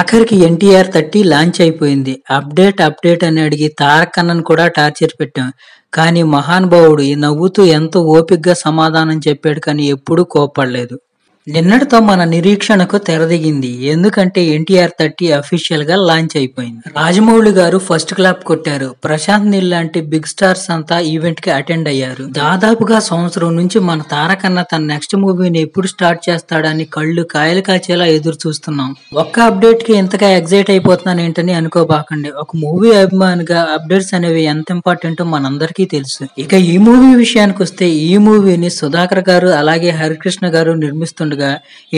ఆఖరికి NTR thirty launch అయిపోయింది update update అని అడిగి తారకన్నను కూడా టార్చర్ పెట్టాం కానీ మహానుభావుడు నవ్వుతూ ఎంతో ఓపిగ్గా సమాధానం చెప్పాడు కానీ ఎప్పుడూ కోపడలేదు నిన్నటితో మన నిరీక్షణకు తెరదిగింది ఎందుకంటే ఎన్టీఆర్ థర్టీ అఫీషియల్ గా లాంచ్ అయిపోయింది రాజమౌళి గారు ఫస్ట్ క్లాప్ కొట్టారు ప్రశాంత్ నీల్ లాంటి బిగ్ స్టార్స్ అంతా ఈవెంట్ కి అటెండ్ అయ్యారు దాదాపుగా సంవత్సరం నుంచి మన తారకన్న తన నెక్స్ట్ మూవీని ఎప్పుడు స్టార్ట్ చేస్తాడని కళ్ళు కాయలు కాచేలా ఎదురు చూస్తున్నాం ఒక్క అప్డేట్ కి ఇంతగా ఎగ్జైట్ అయిపోతున్నాను ఏంటని అనుకోబాకండి ఒక మూవీ అభిమానిగా అప్డేట్స్ అనేవి ఎంత ఇంపార్టెంటో మనందరికీ తెలుసు ఇక ఈ మూవీ విషయానికి వస్తే ఈ మూవీని సుధాకర్ గారు అలాగే హరికృష్ణ గారు నిర్మిస్తున్నారు ఉండగా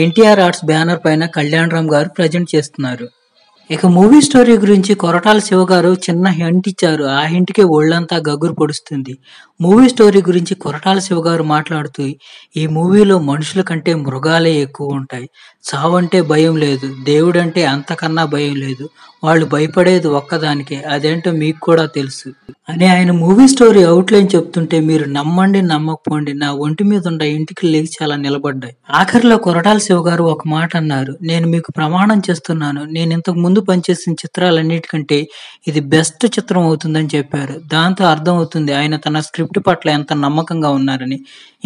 ఎన్టీఆర్ ఆర్ట్స్ బ్యానర్ పైన కళ్యాణరామ్ గారు ప్రజెంట్ చేస్తున్నారు ఇక మూవీ స్టోరీ గురించి కొరటాల శివ గారు చిన్న హింట్ ఇచ్చారు ఆ హింట్కే ఒళ్ళంతా గగ్గురు పొడుస్తుంది మూవీ స్టోరీ గురించి కొరటాల శివ గారు మాట్లాడుతూ ఈ మూవీలో మనుషుల కంటే మృగాలే ఎక్కువ ఉంటాయి చావంటే భయం లేదు దేవుడంటే అంతకన్నా భయం లేదు వాళ్ళు భయపడేది ఒక్కదానికే అదేంటో మీకు కూడా తెలుసు అని ఆయన మూవీ స్టోరీ అవుట్లైన్ చెప్తుంటే మీరు నమ్మండి నమ్మకపోండి నా ఒంటి మీద ఉన్న ఇంటికి లేచి చాలా నిలబడ్డాయి ఆఖరిలో కొరటాల శివ గారు ఒక మాట అన్నారు నేను మీకు ప్రమాణం చేస్తున్నాను నేను ఇంతకు ముందు పనిచేసిన చిత్రాలన్నిటికంటే ఇది బెస్ట్ చిత్రం అవుతుందని చెప్పారు దాంతో అర్థం అవుతుంది ఆయన తన స్క్రిప్ట్ పట్ల ఎంత నమ్మకంగా ఉన్నారని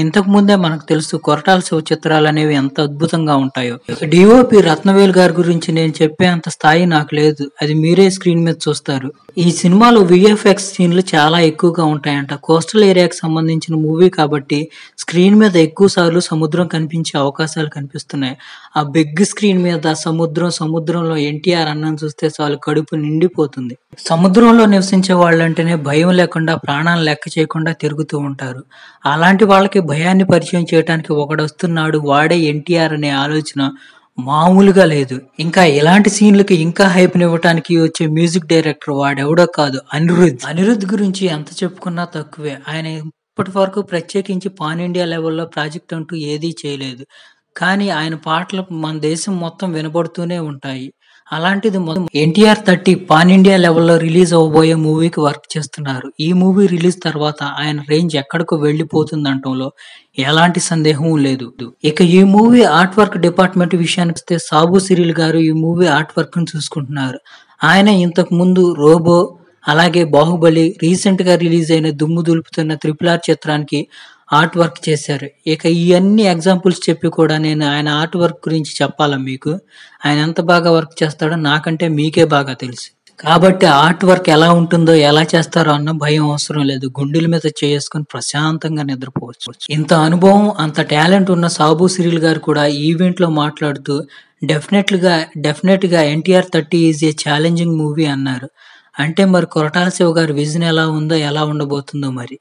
ఇంతకు ముందే మనకు తెలుసు కొరటాల శివ చిత్రాలు అనేవి ఎంత అద్భుతంగా ఉంటాయో డిఓపి రత్నవేల్ గారి గురించి నేను చెప్పే అంత స్థాయి నాకు లేదు అది మీరే స్క్రీన్ మీద చూస్తారు ఈ సినిమాలో విఎఫ్ఎక్స్ సీన్లు చాలా ఎక్కువగా ఉంటాయంట కోస్టల్ ఏరియాకి సంబంధించిన మూవీ కాబట్టి స్క్రీన్ మీద ఎక్కువ సార్లు సముద్రం కనిపించే అవకాశాలు కనిపిస్తున్నాయి ఆ బిగ్ స్క్రీన్ మీద సముద్రం సముద్రంలో ఎన్టీఆర్ అన్నం చూస్తే చాలు కడుపు నిండిపోతుంది సముద్రంలో నివసించే వాళ్ళంటేనే భయం లేకుండా ప్రాణాలు లెక్క చేయకుండా తిరుగుతూ ఉంటారు అలాంటి వాళ్ళకి భయాన్ని పరిచయం చేయడానికి వస్తున్నాడు వాడే ఎన్టీఆర్ అనే ఆలోచన మామూలుగా లేదు ఇంకా ఇలాంటి సీన్లకి ఇంకా హైప్నివ్వటానికి వచ్చే మ్యూజిక్ డైరెక్టర్ వాడెవడో కాదు అనిరుద్ధ్ అనిరుద్ధ్ గురించి ఎంత చెప్పుకున్నా తక్కువే ఆయన ఇప్పటి వరకు ప్రత్యేకించి పాన్ ఇండియా లెవెల్లో ప్రాజెక్ట్ అంటూ ఏదీ చేయలేదు కానీ ఆయన పాటలు మన దేశం మొత్తం వినబడుతూనే ఉంటాయి అలాంటిది ఎన్టీఆర్ థర్టీ పాన్ ఇండియా లెవెల్లో రిలీజ్ అవ్వబోయే మూవీకి వర్క్ చేస్తున్నారు ఈ మూవీ రిలీజ్ తర్వాత ఆయన రేంజ్ ఎక్కడికో వెళ్లిపోతుందంటంలో ఎలాంటి సందేహం లేదు ఇక ఈ మూవీ ఆర్ట్ వర్క్ డిపార్ట్మెంట్ విషయానికి వస్తే సాబు సిరిల్ గారు ఈ మూవీ ఆర్ట్ వర్క్ ను చూసుకుంటున్నారు ఆయన ఇంతకు ముందు రోబో అలాగే బాహుబలి రీసెంట్ గా రిలీజ్ అయిన దుమ్ము దులుపుతున్న త్రిపుల్ ఆర్ చిత్రానికి ఆర్ట్ వర్క్ చేశారు ఇక ఇవన్నీ ఎగ్జాంపుల్స్ చెప్పి కూడా నేను ఆయన ఆర్ట్ వర్క్ గురించి చెప్పాలా మీకు ఆయన ఎంత బాగా వర్క్ చేస్తాడో నాకంటే మీకే బాగా తెలుసు కాబట్టి ఆర్ట్ వర్క్ ఎలా ఉంటుందో ఎలా చేస్తారో అన్న భయం అవసరం లేదు గుండెల మీద చేసుకుని ప్రశాంతంగా నిద్రపోవచ్చు ఇంత అనుభవం అంత టాలెంట్ ఉన్న సాబు సిరిల్ గారు కూడా ఈవెంట్లో మాట్లాడుతూ డెఫినెట్లుగా డెఫినెట్గా NTR thirty is a challenging movie అన్నారు అంటే మరి కొరటాల శివ గారి విజన్ ఎలా ఉందో ఎలా ఉండబోతుందో మరి